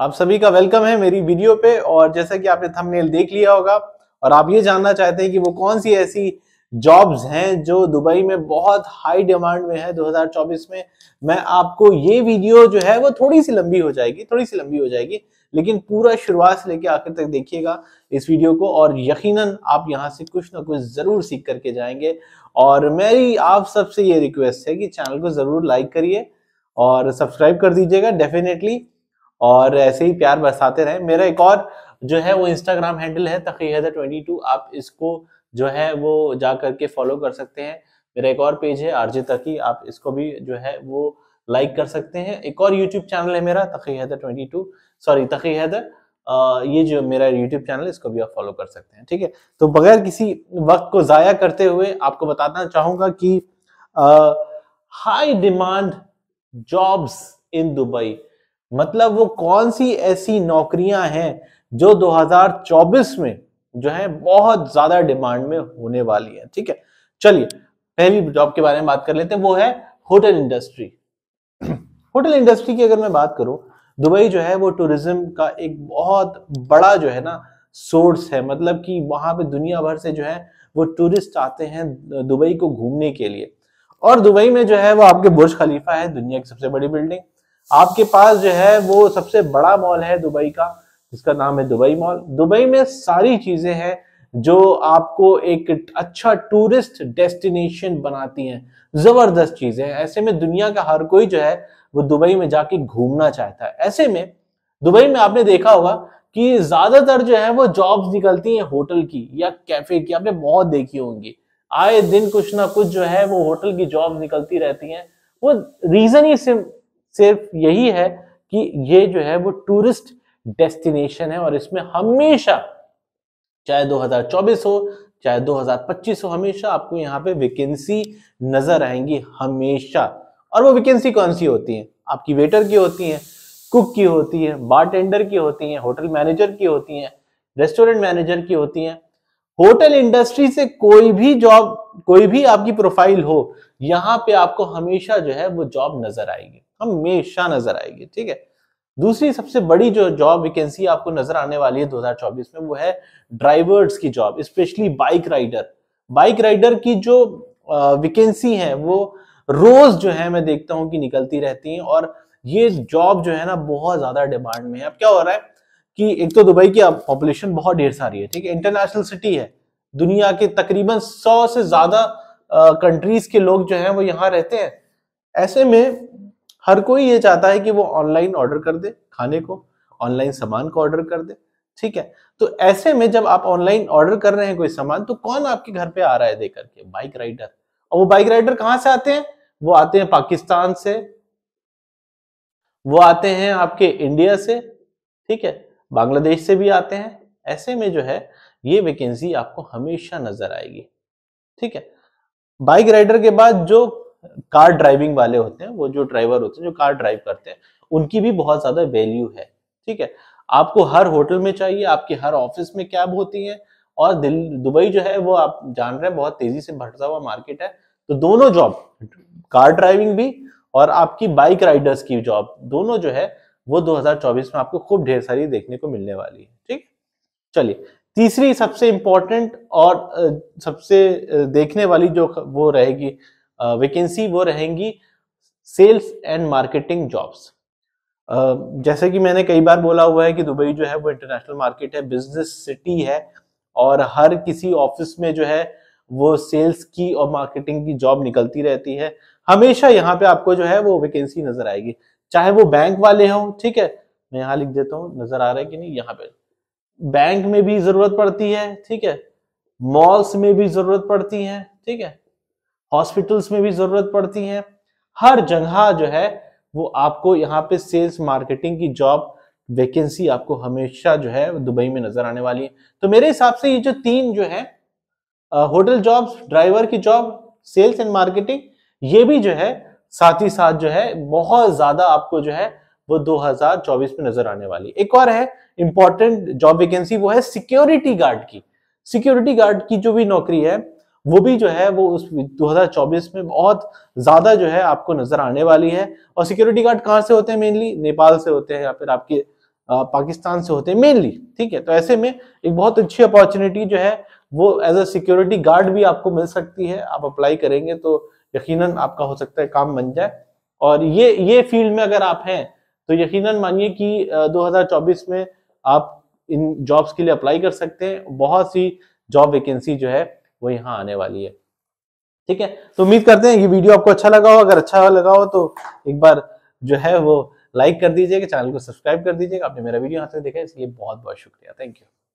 आप सभी का वेलकम है मेरी वीडियो पे और जैसा कि आपने थंबनेल देख लिया होगा और आप ये जानना चाहते हैं कि वो कौन सी ऐसी जॉब्स हैं जो दुबई में बहुत हाई डिमांड में है 2024 में मैं आपको ये वीडियो जो है वो थोड़ी सी लंबी हो जाएगी थोड़ी सी लंबी हो जाएगी लेकिन पूरा शुरुआत से लेके आखिर तक देखिएगा इस वीडियो को और यकीनन आप यहाँ से कुछ ना कुछ ज़रूर सीख करके जाएंगे और मेरी आप सबसे ये रिक्वेस्ट है कि चैनल को ज़रूर लाइक करिए और सब्सक्राइब कर दीजिएगा डेफिनेटली और ऐसे ही प्यार बरसाते रहें मेरा एक और जो है वो इंस्टाग्राम हैंडल है तकीहदा ट्वेंटी टू आप इसको जो है वो जा करके फॉलो कर सकते हैं मेरा एक और पेज है आरजे तकी आप इसको भी जो है वो लाइक कर सकते हैं एक और यूट्यूब चैनल है मेरा Taqi Hazar twenty two sorry Taqi Haider ये जो मेरा यूट्यूब चैनल है इसको भी आप फॉलो कर सकते हैं ठीक है तो बगैर किसी वक्त को ज़ाया करते हुए आपको बताना चाहूँगा कि high demand jobs in Dubai मतलब वो कौन सी ऐसी नौकरियां हैं जो 2024 में जो है बहुत ज्यादा डिमांड में होने वाली है ठीक है चलिए पहली जॉब के बारे में बात कर लेते हैं वो है होटल इंडस्ट्री होटल इंडस्ट्री की अगर मैं बात करूं दुबई जो है वो टूरिज्म का एक बहुत बड़ा जो है ना सोर्स है मतलब कि वहां पे दुनिया भर से जो है वो टूरिस्ट आते हैं दुबई को घूमने के लिए और दुबई में जो है वो आपके बुर्ज खलीफा है दुनिया की सबसे बड़ी बिल्डिंग आपके पास जो है वो सबसे बड़ा मॉल है दुबई का जिसका नाम है दुबई मॉल दुबई में सारी चीजें हैं जो आपको एक अच्छा टूरिस्ट डेस्टिनेशन बनाती हैं जबरदस्त चीजें हैं ऐसे में दुनिया का हर कोई जो है वो दुबई में जाके घूमना चाहता है ऐसे में दुबई में आपने देखा होगा कि ज्यादातर जो है वो जॉब्स निकलती हैं होटल की या कैफे की आपने बहुत देखी होंगी आए दिन कुछ ना कुछ जो है वो होटल की जॉब निकलती रहती हैं वो रीजन ही सिर्फ सिर्फ यही है कि ये जो है वो टूरिस्ट डेस्टिनेशन है और इसमें हमेशा चाहे 2024 हो चाहे 2025 हो हमेशा आपको यहाँ पे वैकेंसी नजर आएंगी हमेशा और वो वैकेंसी कौन सी होती है आपकी वेटर की होती है कुक की होती है बारटेंडर की होती है होटल मैनेजर की होती है रेस्टोरेंट मैनेजर की होती है होटल इंडस्ट्री से कोई भी जॉब कोई भी आपकी प्रोफाइल हो यहाँ पे आपको हमेशा जो है वो जॉब नजर आएगी हमेशा नजर आएगी ठीक है दूसरी सबसे बड़ी जो जॉब वैकेंसी आपको नजर आने वाली है 2024 में वो है ड्राइवर्स की job specially bike rider bike rider की जो वैकेंसी है वो रोज जो है मैं देखता हूं कि निकलती रहती है और ये जॉब जो है ना बहुत ज्यादा डिमांड में है अब क्या हो रहा है कि एक तो दुबई की पॉपुलेशन बहुत ढेर सारी है ठीक है इंटरनेशनल सिटी है दुनिया के तकरीबन सौ से ज्यादा कंट्रीज के लोग जो हैं वो यहाँ रहते हैं ऐसे में हर कोई ये चाहता है कि वो ऑनलाइन ऑर्डर कर दे खाने को ऑनलाइन सामान को ऑर्डर कर दे ठीक है तो ऐसे में जब आप ऑनलाइन ऑर्डर कर रहे हैं कोई सामान तो कौन आपके घर पे आ रहा है देकर के बाइक राइडर और वो बाइक राइडर कहां से आते हैं वो आते हैं पाकिस्तान से वो आते हैं आपके इंडिया से ठीक है बांग्लादेश से भी आते हैं ऐसे में जो है ये वैकेंसी आपको हमेशा नजर आएगी ठीक है बाइक राइडर के बाद जो कार ड्राइविंग वाले होते हैं वो जो ड्राइवर होते हैं जो कार ड्राइव करते हैं उनकी भी बहुत ज्यादा वैल्यू है ठीक है आपको हर होटल में चाहिए आपके हर ऑफिस में कैब होती है और दुबई जो है वो आप जान रहे हैं बहुत तेजी से बढ़ता हुआ मार्केट है तो दोनों जॉब कार ड्राइविंग भी और आपकी बाइक राइडर्स की जॉब दोनों जो है वो 2024 में आपको खूब ढेर सारी देखने को मिलने वाली है ठीक चलिए तीसरी सबसे इंपॉर्टेंट और सबसे देखने वाली जो वो रहेगी वैकेंसी वो रहेंगी सेल्स एंड मार्केटिंग जॉब्स जैसे कि मैंने कई बार बोला हुआ है कि दुबई जो है वो इंटरनेशनल मार्केट है बिजनेस सिटी है और हर किसी ऑफिस में जो है वो सेल्स की और मार्केटिंग की जॉब निकलती रहती है हमेशा यहाँ पे आपको जो है वो वैकेंसी नजर आएगी चाहे वो बैंक वाले हों ठीक है मैं यहाँ लिख देता हूँ नजर आ रहा है कि नहीं यहाँ पे बैंक में भी जरूरत पड़ती है ठीक है मॉल्स में भी जरूरत पड़ती है ठीक है हॉस्पिटल्स में भी जरूरत पड़ती है हर जगह जो है वो आपको यहाँ पे सेल्स मार्केटिंग की जॉब वैकेंसी आपको हमेशा जो है दुबई में नजर आने वाली है तो मेरे हिसाब से ये जो तीन जो है होटल जॉब्स ड्राइवर की जॉब सेल्स एंड मार्केटिंग ये भी जो है साथ ही साथ जो है बहुत ज्यादा आपको जो है वो 2024 में नजर आने वाली एक और है इंपॉर्टेंट जॉब वैकेंसी वो है सिक्योरिटी गार्ड की सिक्योरिटी गार्ड की जो भी नौकरी है वो भी जो है वो उस 2024 में बहुत ज्यादा जो है आपको नजर आने वाली है और सिक्योरिटी गार्ड कहाँ से होते हैं मेनली नेपाल से होते हैं या फिर आपके पाकिस्तान से होते हैं मेनली ठीक है तो ऐसे में एक बहुत अच्छी अपॉर्चुनिटी जो है वो एज अ सिक्योरिटी गार्ड भी आपको मिल सकती है आप अप्लाई करेंगे तो यकीनन आपका हो सकता है काम बन जाए और ये ये फील्ड में अगर आप हैं तो यकीनन मानिए कि 2024 में आप इन जॉब्स के लिए अप्लाई कर सकते हैं बहुत सी जॉब वैकेंसी जो है वो यहाँ आने वाली है ठीक है तो उम्मीद करते हैं ये वीडियो आपको अच्छा लगा हो अगर अच्छा लगा हो तो एक बार जो है वो लाइक कर दीजिएगा चैनल को सब्सक्राइब कर दीजिएगा आपने मेरा वीडियो यहाँ से देखा इसलिए बहुत बहुत शुक्रिया थैंक यू